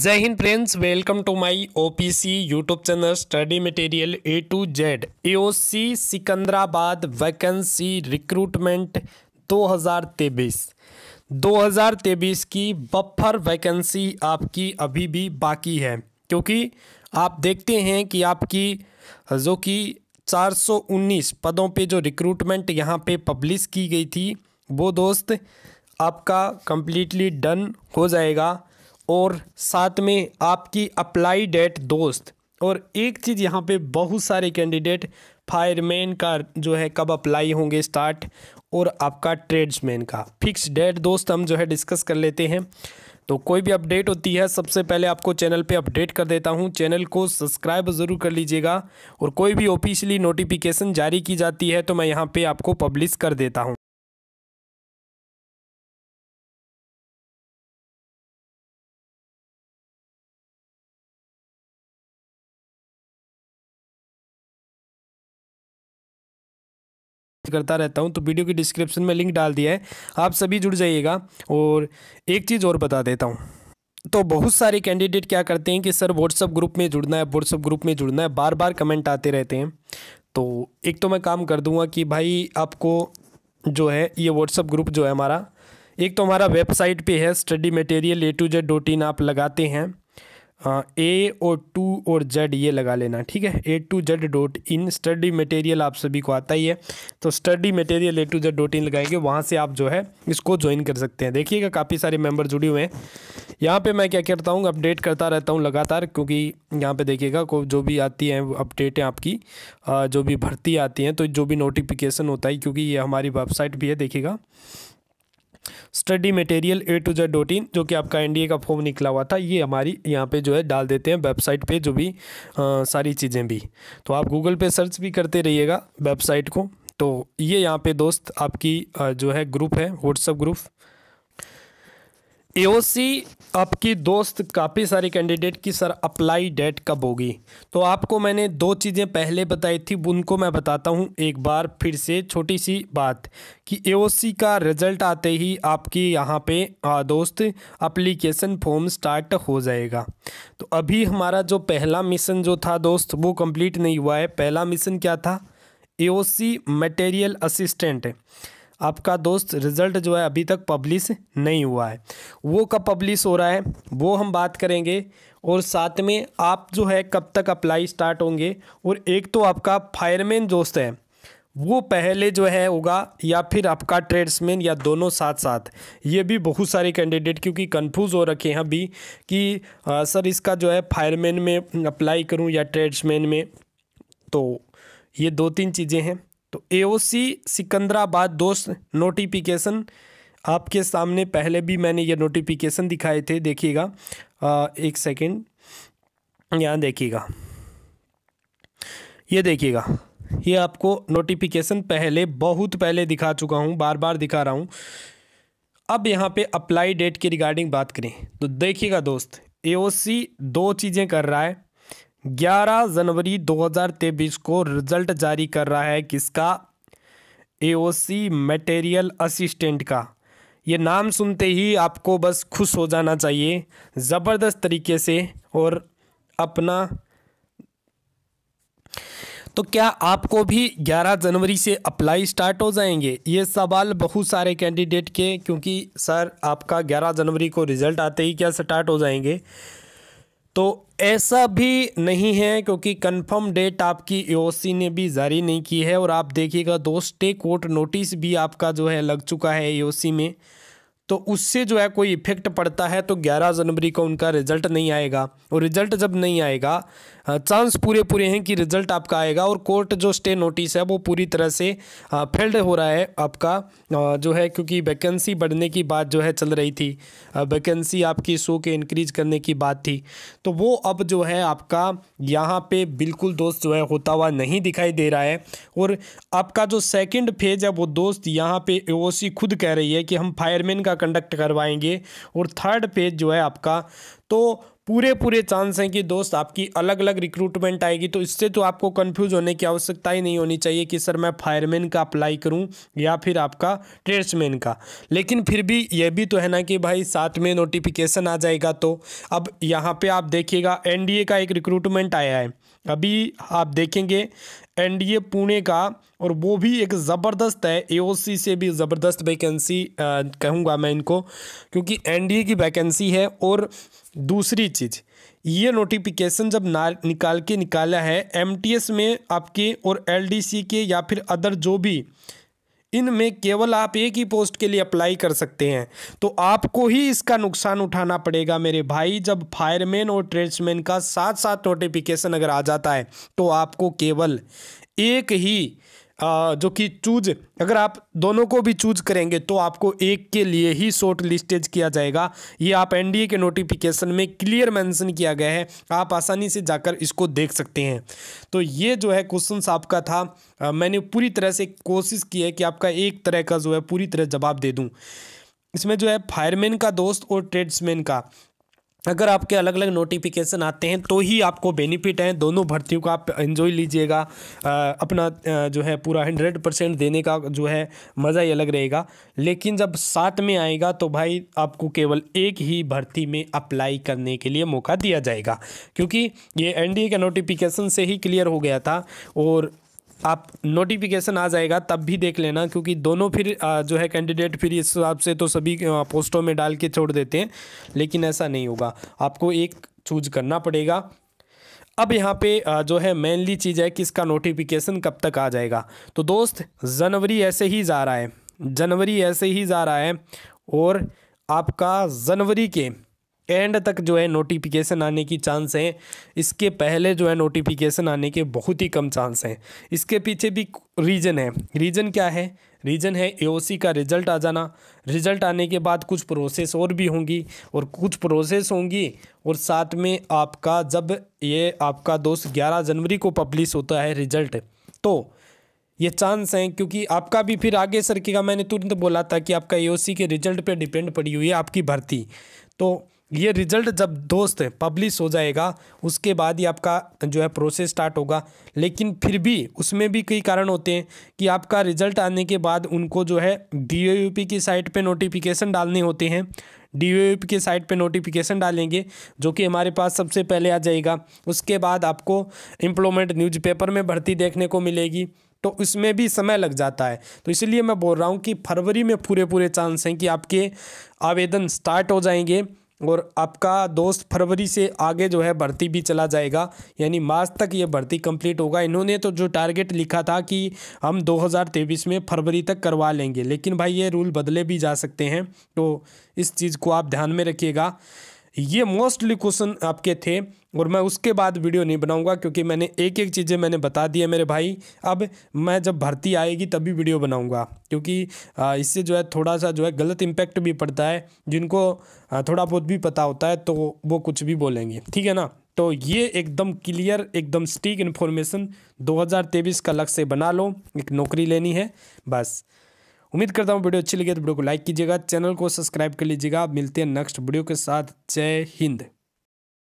जय हिंद friends welcome to my OPC YouTube channel study material A to Z AOC Secunderabad vacancy recruitment 2023 2023 की buffer vacancy आपकी अभी भी बाकी है क्योंकि आप देखते हैं कि आपकी जो कि 419 पदों पे जो रिक्रूटमेंट यहाँ पे पब्लिश की गई थी वो दोस्त आपका कम्प्लीटली डन हो जाएगा और साथ में आपकी अप्लाई डेट दोस्त और एक चीज़ यहाँ पे बहुत सारे कैंडिडेट फायरमैन का जो है कब अप्लाई होंगे स्टार्ट और आपका ट्रेड्समैन का फिक्स डेट दोस्त हम जो है डिस्कस कर लेते हैं तो कोई भी अपडेट होती है सबसे पहले आपको चैनल पे अपडेट कर देता हूँ चैनल को सब्सक्राइब ज़रूर कर लीजिएगा और कोई भी ऑफिशियली नोटिफिकेशन जारी की जाती है तो मैं यहाँ पर आपको पब्लिश कर देता हूँ करता रहता हूँ तो वीडियो की डिस्क्रिप्शन में लिंक डाल दिया है आप सभी जुड़ जाइएगा और एक चीज़ और बता देता हूँ तो बहुत सारे कैंडिडेट क्या करते हैं कि सर व्हाट्सअप ग्रुप में जुड़ना है व्हाट्सअप ग्रुप में जुड़ना है बार बार कमेंट आते रहते हैं तो एक तो मैं काम कर दूंगा कि भाई आपको जो है ये व्हाट्सअप ग्रुप जो है हमारा एक तो हमारा वेबसाइट पे है study material A to Z dot in आप लगाते हैं ए हाँ, और टू और जेड ये लगा लेना ठीक है A to Z dot in study material आप सभी को आता ही है तो study material A to Z dot in लगाएंगे वहाँ से आप जो है इसको ज्वाइन कर सकते हैं देखिएगा काफ़ी सारे मेंबर जुड़े हुए हैं यहाँ पे मैं क्या करता हूँ अपडेट करता रहता हूँ लगातार क्योंकि यहाँ पे देखिएगा को जो भी आती हैं अपडेटें आपकी जो भी भर्ती आती हैं तो जो भी नोटिफिकेशन होता है क्योंकि ये हमारी वेबसाइट भी है देखिएगा study material A to Z dot in जो कि आपका एनडीए का फॉर्म निकला हुआ था ये हमारी यहाँ पे जो है डाल देते हैं वेबसाइट पे जो भी आ, सारी चीज़ें भी तो आप गूगल पे सर्च भी करते रहिएगा वेबसाइट को तो ये यहाँ पे दोस्त आपकी जो है ग्रुप है व्हाट्सअप ग्रुप एओसी आपकी दोस्त काफ़ी सारे कैंडिडेट की सर अप्लाई डेट कब होगी तो आपको मैंने दो चीज़ें पहले बताई थी उनको मैं बताता हूँ एक बार फिर से छोटी सी बात कि एओसी का रिज़ल्ट आते ही आपकी यहाँ पे आ, हाँ दोस्त अप्लीकेशन फॉर्म स्टार्ट हो जाएगा तो अभी हमारा जो पहला मिशन जो था दोस्त वो कंप्लीट नहीं हुआ है पहला मिशन क्या था ए मटेरियल असिस्टेंट आपका दोस्त रिज़ल्ट जो है अभी तक पब्लिश नहीं हुआ है वो कब पब्लिश हो रहा है वो हम बात करेंगे और साथ में आप जो है कब तक अप्लाई स्टार्ट होंगे और एक तो आपका फायरमैन दोस्त है वो पहले जो है होगा या फिर आपका ट्रेड्समैन या दोनों साथ साथ ये भी बहुत सारे कैंडिडेट क्योंकि कंफ्यूज हो रखे हैं अभी कि आ, सर इसका जो है फायरमैन में अप्लाई करूं या ट्रेड्समैन में तो ये दो तीन चीज़ें हैं तो एओसी सिकंदराबाद दोस्त नोटिफिकेशन आपके सामने पहले भी मैंने ये नोटिफिकेशन दिखाए थे देखिएगा एक सेकेंड यहाँ देखिएगा ये देखिएगा ये आपको नोटिफिकेशन पहले बहुत पहले दिखा चुका हूँ बार बार दिखा रहा हूँ अब यहाँ पे अप्लाई डेट के रिगार्डिंग बात करें तो देखिएगा दोस्त एओसी दो चीज़ें कर रहा है 11 जनवरी 2023 को रिजल्ट जारी कर रहा है किसका एओसी मटेरियल असिस्टेंट का ये नाम सुनते ही आपको बस खुश हो जाना चाहिए ज़बरदस्त तरीके से और अपना तो क्या आपको भी 11 जनवरी से अप्लाई स्टार्ट हो जाएंगे ये सवाल बहुत सारे कैंडिडेट के क्योंकि सर आपका 11 जनवरी को रिज़ल्ट आते ही क्या स्टार्ट हो जाएंगे तो ऐसा भी नहीं है क्योंकि कंफर्म डेट आपकी ईओसी e ने भी जारी नहीं की है और आप देखिएगा दो स्टे कोर्ट नोटिस भी आपका जो है लग चुका है ईओसी e में तो उससे जो है कोई इफेक्ट पड़ता है तो 11 जनवरी को उनका रिजल्ट नहीं आएगा और रिजल्ट जब नहीं आएगा चांस पूरे पूरे हैं कि रिजल्ट आपका आएगा और कोर्ट जो स्टे नोटिस है वो पूरी तरह से फेल्ड हो रहा है आपका जो है क्योंकि वैकेंसी बढ़ने की बात जो है चल रही थी वैकेंसी आपकी शो के इंक्रीज करने की बात थी तो वो अब जो है आपका यहाँ पे बिल्कुल दोस्त जो है होता हुआ नहीं दिखाई दे रहा है और आपका जो सेकेंड फेज है वो दोस्त यहाँ पे ओ खुद कह रही है कि हम फायरमैन का कंडक्ट करवाएंगे और थर्ड फेज जो है आपका तो पूरे पूरे चांस हैं कि दोस्त आपकी अलग अलग रिक्रूटमेंट आएगी तो इससे तो आपको कन्फ्यूज होने की आवश्यकता ही नहीं होनी चाहिए कि सर मैं फायरमैन का अप्लाई करूं या फिर आपका ट्रेड्समैन का लेकिन फिर भी यह भी तो है ना कि भाई साथ में नोटिफिकेशन आ जाएगा तो अब यहाँ पर आप देखिएगा एन का एक रिक्रूटमेंट आया है अभी आप देखेंगे एनडीए पुणे का और वो भी एक ज़बरदस्त है एओसी से भी ज़बरदस्त वैकेंसी कहूँगा मैं इनको क्योंकि एनडीए की वैकेंसी है और दूसरी चीज़ ये नोटिफिकेशन जब ना निकाल के निकाला है एमटीएस में आपके और एलडीसी के या फिर अदर जो भी इनमें केवल आप एक ही पोस्ट के लिए अप्लाई कर सकते हैं तो आपको ही इसका नुकसान उठाना पड़ेगा मेरे भाई जब फायरमैन और ट्रेड्समैन का साथ साथ नोटिफिकेशन अगर आ जाता है तो आपको केवल एक ही जो कि चूज अगर आप दोनों को भी चूज करेंगे तो आपको एक के लिए ही शॉर्ट लिस्टेज किया जाएगा ये आप एनडीए के नोटिफिकेशन में क्लियर मेंशन किया गया है आप आसानी से जाकर इसको देख सकते हैं तो ये जो है क्वेश्चन आपका था आ, मैंने पूरी तरह से कोशिश की है कि आपका एक तरह का जो है पूरी तरह जवाब दे दूँ इसमें जो है फायरमैन का दोस्त और ट्रेड्समैन का अगर आपके अलग अलग नोटिफिकेशन आते हैं तो ही आपको बेनिफिट है दोनों भर्तियों का आप एंजॉय लीजिएगा अपना जो है पूरा हंड्रेड परसेंट देने का जो है मज़ा ही अलग रहेगा लेकिन जब साथ में आएगा तो भाई आपको केवल एक ही भर्ती में अप्लाई करने के लिए मौका दिया जाएगा क्योंकि ये एनडीए का नोटिफिकेशन से ही क्लियर हो गया था और आप नोटिफिकेशन आ जाएगा तब भी देख लेना क्योंकि दोनों फिर जो है कैंडिडेट फिर इस हिसाब से तो सभी पोस्टों में डाल के छोड़ देते हैं लेकिन ऐसा नहीं होगा आपको एक चूज करना पड़ेगा अब यहाँ पे जो है मेनली चीज़ है कि इसका नोटिफिकेशन कब तक आ जाएगा तो दोस्त जनवरी ऐसे ही जा रहा है जनवरी ऐसे ही जा रहा है और आपका जनवरी के एंड तक जो है नोटिफिकेशन आने की चांस हैं इसके पहले जो है नोटिफिकेशन आने के बहुत ही कम चांस हैं इसके पीछे भी रीज़न है रीज़न क्या है रीज़न है एओसी का रिज़ल्ट आ जाना रिज़ल्ट आने के बाद कुछ प्रोसेस और भी होंगी और कुछ प्रोसेस होंगी और साथ में आपका जब ये आपका दोस्त ग्यारह जनवरी को पब्लिश होता है रिज़ल्ट तो ये चांस हैं क्योंकि आपका भी फिर आगे सर का मैंने तुरंत बोला था कि आपका ए के रिजल्ट पर डिपेंड पड़ी हुई है आपकी भर्ती तो ये रिजल्ट जब दोस्त पब्लिश हो जाएगा उसके बाद ही आपका जो है प्रोसेस स्टार्ट होगा लेकिन फिर भी उसमें भी कई कारण होते हैं कि आपका रिजल्ट आने के बाद उनको जो है डी की साइट पे नोटिफिकेशन डालने होते हैं डी की साइट पे नोटिफिकेशन डालेंगे जो कि हमारे पास सबसे पहले आ जाएगा उसके बाद आपको एम्प्लॉयमेंट न्यूज़पेपर में भर्ती देखने को मिलेगी तो इसमें भी समय लग जाता है तो इसलिए मैं बोल रहा हूँ कि फरवरी में पूरे पूरे चांस हैं कि आपके आवेदन स्टार्ट हो जाएंगे और आपका दोस्त फरवरी से आगे जो है भर्ती भी चला जाएगा यानी मार्च तक ये भर्ती कंप्लीट होगा इन्होंने तो जो टारगेट लिखा था कि हम 2023 में फरवरी तक करवा लेंगे लेकिन भाई ये रूल बदले भी जा सकते हैं तो इस चीज़ को आप ध्यान में रखिएगा ये मोस्टली क्वेश्चन आपके थे और मैं उसके बाद वीडियो नहीं बनाऊंगा क्योंकि मैंने एक एक चीज़ें मैंने बता दी है मेरे भाई अब मैं जब भर्ती आएगी तभी वीडियो बनाऊंगा क्योंकि इससे जो है थोड़ा सा जो है गलत इम्पैक्ट भी पड़ता है जिनको थोड़ा बहुत भी पता होता है तो वो कुछ भी बोलेंगे ठीक है ना तो ये एकदम क्लियर एकदम स्टीक इन्फॉर्मेशन दो का लक्ष्य बना लो एक नौकरी लेनी है बस उम्मीद करता हूँ वीडियो अच्छी लगी तो वीडियो को लाइक कीजिएगा चैनल को सब्सक्राइब कर लीजिएगा मिलते हैं नेक्स्ट वीडियो के साथ जय हिंद